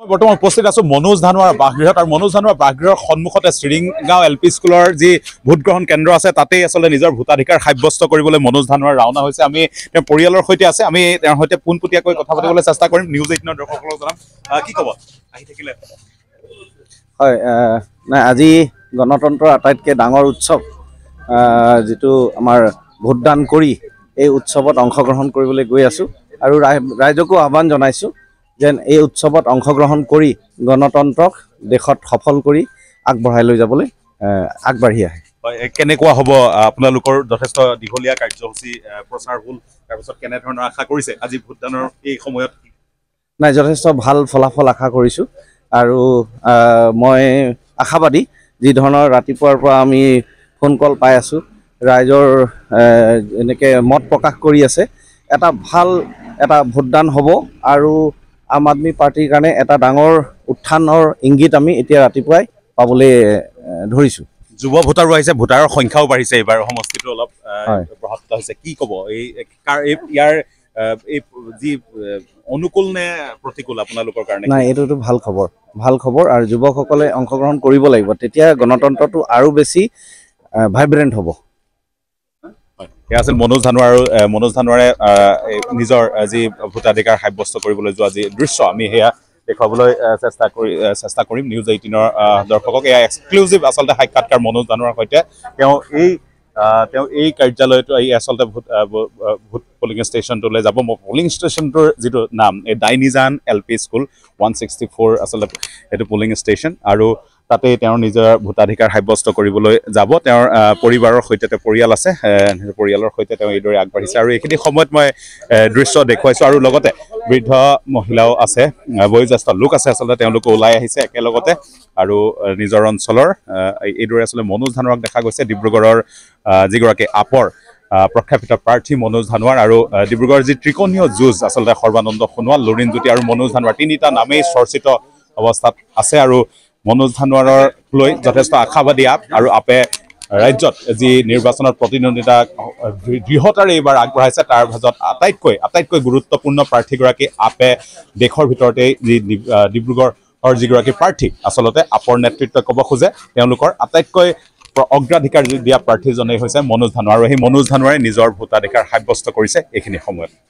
মই বৰ্তমান উপস্থিত আছো মনোজ ধানোৱাৰ বাসগৃহত আৰু মনোজ ধানোৱাৰ বাসগৃহৰ সন্মুখতে চিৰিংগাঁও এল পি স্কুলৰ যি ভোটগ্ৰহণ কেন্দ্ৰ আছে তাতেই আচলতে নিজৰ ভোটাধিকাৰ সাব্যস্ত কৰিবলৈ মনোজ ধানোৱাৰ ৰাওনা হৈছে আমি তেওঁ পৰিয়ালৰ সৈতে আছে আমি তেওঁৰ সৈতে পোনপটীয়াকৈ কথা পাতিবলৈ চেষ্টা কৰিম নিউজ এইটিনৰ দৰ্শকসকলক জনাম কি ক'ব আহি থাকিলে হয় নাই আজি গণতন্ত্ৰৰ আটাইতকৈ ডাঙৰ উৎসৱ যিটো আমাৰ ভোটদান কৰি এই উৎসৱত অংশগ্ৰহণ কৰিবলৈ গৈ আছোঁ আৰু ৰাইজকো আহ্বান জনাইছোঁ যেন এই উৎসৱত অংশগ্ৰহণ কৰি গণতন্ত্ৰক দেশত সফল কৰি আগবঢ়াই লৈ যাবলৈ আগবাঢ়ি আহে কেনেকুৱা হ'ব আপোনালোকৰ যথেষ্ট দীঘলীয়া কাৰ্যসূচী প্ৰচাৰ হ'ল তাৰপিছত কেনেধৰণৰ আশা কৰিছে আজি ভোটদানৰ এই সময়ত নাই যথেষ্ট ভাল ফলাফল আশা কৰিছোঁ আৰু মই আশাবাদী যি ধৰণৰ ৰাতিপুৱাৰ পৰা আমি ফোন কল পাই আছোঁ ৰাইজৰ এনেকৈ মত প্ৰকাশ কৰি আছে এটা ভাল এটা ভোটদান হ'ব আৰু আম আদমি পাৰ্টীৰ কাৰণে এটা ডাঙৰ উত্থানৰ ইংগিত আমি এতিয়া ৰাতিপুৱাই পাবলৈ ধৰিছোঁ যুৱ ভোটাৰো আহিছে ভোটাৰৰ সংখ্যাও বাঢ়িছে এইবাৰ সমষ্টিটো অলপ হৈছে কি ক'ব এই ইয়াৰ এই যি অনুকূল নে প্ৰতিকূল আপোনালোকৰ কাৰণে নাই এইটোতো ভাল খবৰ ভাল খবৰ আৰু যুৱকসকলে অংশগ্ৰহণ কৰিব লাগিব তেতিয়া গণতন্ত্ৰটো আৰু বেছি ভাইব্ৰেণ্ট হ'ব এয়া আছিল মনোজ ধানোৱা আৰু মনোজ ধানোৱাৰে নিজৰ যি ভোটাধিকাৰ সাব্যস্ত কৰিবলৈ যোৱা যি দৃশ্য আমি সেয়া দেখুৱাবলৈ চেষ্টা কৰি চেষ্টা কৰিম নিউজ এইটিনৰ দৰ্শকক এয়া এক্সক্লুজিভ আচলতে সাক্ষাৎকাৰ মনোজ ধানোৱাৰ সৈতে তেওঁ এই তেওঁ এই কাৰ্যালয়টো এই আচলতে ভোট ভোট পলিং ষ্টেচনটোলৈ যাব পলিং ষ্টেচনটোৰ যিটো নাম এই ডাইনিজান L P school one sixty four আচলতে এইটো পলিং ষ্টেচন আৰু তাতেই তেওঁৰ নিজৰ ভোটাধিকাৰ সাব্যস্ত কৰিবলৈ যাব তেওঁৰ পৰিবাৰৰ সৈতে তেওঁ পৰিয়াল আছে পৰিয়ালৰ সৈতে তেওঁ এইদৰে আগবাঢ়িছে আৰু এইখিনি সময়ত মই দৃশ্য দেখুৱাইছোঁ আৰু লগতে বৃদ্ধ মহিলাও আছে বয়োজ্যেষ্ঠ লোক আছে আচলতে তেওঁলোকো ওলাই আহিছে একেলগতে আৰু নিজৰ অঞ্চলৰ এইদৰে আচলতে মনোজ ধানোৱাক দেখা গৈছে ডিব্ৰুগড়ৰ যিগৰাকী আপৰ প্ৰক্ষেপিত প্ৰাৰ্থী মনোজ ধানোৱাৰ আৰু ডিব্ৰুগড়ৰ যি ত্ৰিকোণীয় যুঁজ আচলতে সৰ্বানন্দ সোণোৱাল লুৰিণজ্যোতি আৰু মনোজ ধানোৱাৰ তিনিটা নামেই চৰ্চিত অৱস্থাত আছে আৰু মনোজ থানোৱাৰৰ লৈ যথেষ্ট আশাবাদী আপ আৰু আপে ৰাজ্যত যি নিৰ্বাচনত প্ৰতিদ্বন্দ্বিতা দৃঢ়তাৰে এইবাৰ আগবঢ়াইছে তাৰ মাজত আটাইতকৈ আটাইতকৈ গুৰুত্বপূৰ্ণ প্ৰাৰ্থীগৰাকী আপে দেশৰ ভিতৰতেই যি ডিব্ৰুগড়ৰ যিগৰাকী প্ৰাৰ্থী আচলতে আপৰ নেতৃত্ব ক'ব খোজে তেওঁলোকৰ আটাইতকৈ অগ্ৰাধিকাৰ দিয়া প্ৰাৰ্থীজনেই হৈছে মনোজ ধানোৱাৰ আৰু সেই মনোজ ধানোৱাৰে নিজৰ ভোটাধিকাৰ সাব্যস্ত কৰিছে এইখিনি সময়ত